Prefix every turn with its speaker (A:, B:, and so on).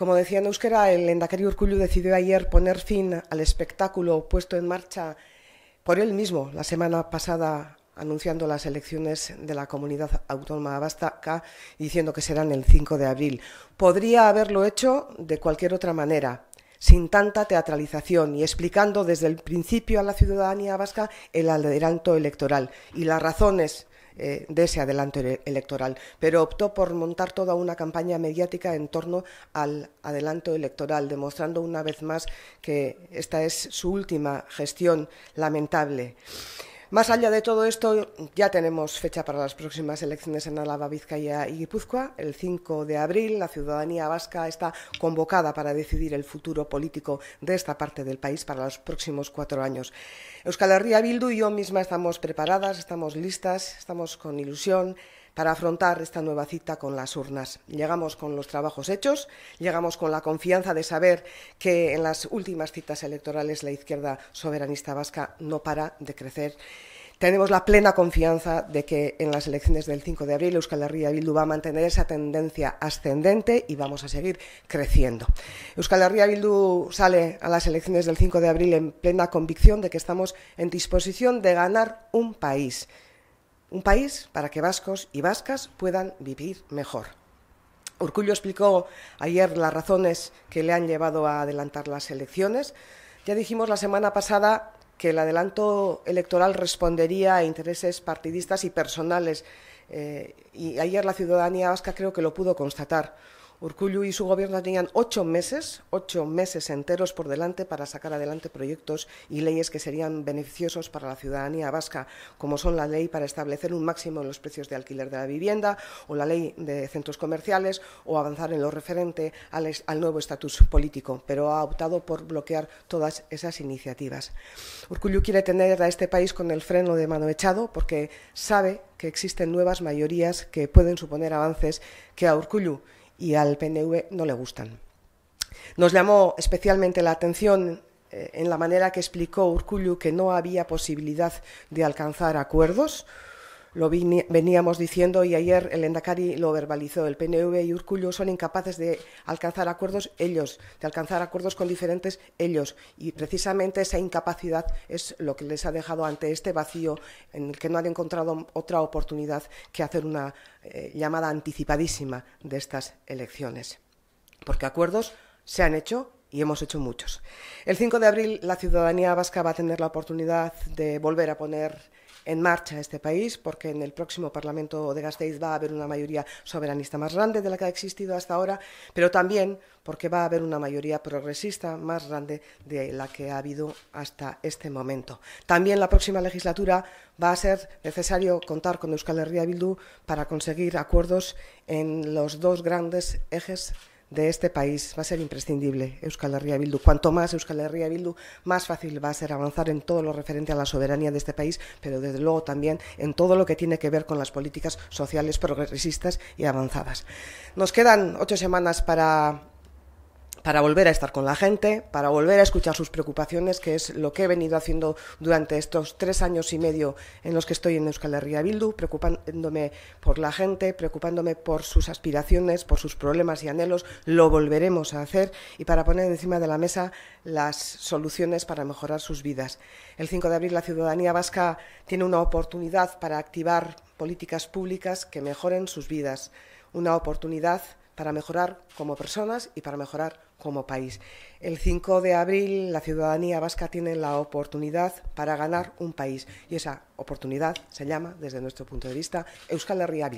A: Como decía en euskera, el Endacari Urcullu decidió ayer poner fin al espectáculo puesto en marcha por él mismo la semana pasada anunciando las elecciones de la comunidad autónoma vasca diciendo que serán el 5 de abril. Podría haberlo hecho de cualquier otra manera, sin tanta teatralización y explicando desde el principio a la ciudadanía vasca el adelanto electoral y las razones eh, de ese adelanto electoral, pero optó por montar toda una campaña mediática en torno al adelanto electoral, demostrando una vez más que esta es su última gestión lamentable. Más allá de todo esto, ya tenemos fecha para las próximas elecciones en Álava, Vizcaya y Guipúzcoa. El 5 de abril, la ciudadanía vasca está convocada para decidir el futuro político de esta parte del país para los próximos cuatro años. Euskal Herria Bildu y yo misma estamos preparadas, estamos listas, estamos con ilusión para afrontar esta nueva cita con las urnas. Llegamos con los trabajos hechos, llegamos con la confianza de saber que en las últimas citas electorales la izquierda soberanista vasca no para de crecer. Tenemos la plena confianza de que en las elecciones del 5 de abril Euskal Herria Bildu va a mantener esa tendencia ascendente y vamos a seguir creciendo. Euskal Herria Bildu sale a las elecciones del 5 de abril en plena convicción de que estamos en disposición de ganar un país un país para que vascos y vascas puedan vivir mejor. Urcullo explicó ayer las razones que le han llevado a adelantar las elecciones. Ya dijimos la semana pasada que el adelanto electoral respondería a intereses partidistas y personales eh, y ayer la ciudadanía vasca creo que lo pudo constatar. Urcullu y su gobierno tenían ocho meses, ocho meses enteros por delante para sacar adelante proyectos y leyes que serían beneficiosos para la ciudadanía vasca, como son la ley para establecer un máximo en los precios de alquiler de la vivienda o la ley de centros comerciales o avanzar en lo referente al, nuevo estatus político, pero ha optado por bloquear todas esas iniciativas. Urcullu quiere tener a este país con el freno de mano echado porque sabe que existen nuevas mayorías que pueden suponer avances que a Urcullu y al PNV no le gustan. Nos llamó especialmente la atención eh, en la manera que explicó Urcullu que no había posibilidad de alcanzar acuerdos lo veníamos diciendo y ayer el Endacari lo verbalizó. El PNV y Urkullu son incapaces de alcanzar acuerdos ellos, de alcanzar acuerdos con diferentes ellos. Y precisamente esa incapacidad es lo que les ha dejado ante este vacío en el que no han encontrado otra oportunidad que hacer una eh, llamada anticipadísima de estas elecciones. Porque acuerdos se han hecho y hemos hecho muchos. El 5 de abril la ciudadanía vasca va a tener la oportunidad de volver a poner en marcha este país, porque en el próximo Parlamento de Gasteiz va a haber una mayoría soberanista más grande de la que ha existido hasta ahora, pero también porque va a haber una mayoría progresista más grande de la que ha habido hasta este momento. También la próxima legislatura va a ser necesario contar con Euskal Herria Bildu para conseguir acuerdos en los dos grandes ejes de este país va a ser imprescindible, Euskal Herria Bildu. Cuanto más Euskal Herria Bildu, más fácil va a ser avanzar en todo lo referente a la soberanía de este país, pero desde luego también en todo lo que tiene que ver con las políticas sociales progresistas y avanzadas. Nos quedan ocho semanas para para volver a estar con la gente, para volver a escuchar sus preocupaciones, que es lo que he venido haciendo durante estos tres años y medio en los que estoy en Euskal Herria Bildu, preocupándome por la gente, preocupándome por sus aspiraciones, por sus problemas y anhelos, lo volveremos a hacer y para poner encima de la mesa las soluciones para mejorar sus vidas. El 5 de abril la ciudadanía vasca tiene una oportunidad para activar políticas públicas que mejoren sus vidas, una oportunidad para mejorar como personas y para mejorar como país. El 5 de abril la ciudadanía vasca tiene la oportunidad para ganar un país y esa oportunidad se llama, desde nuestro punto de vista, Euskal Herria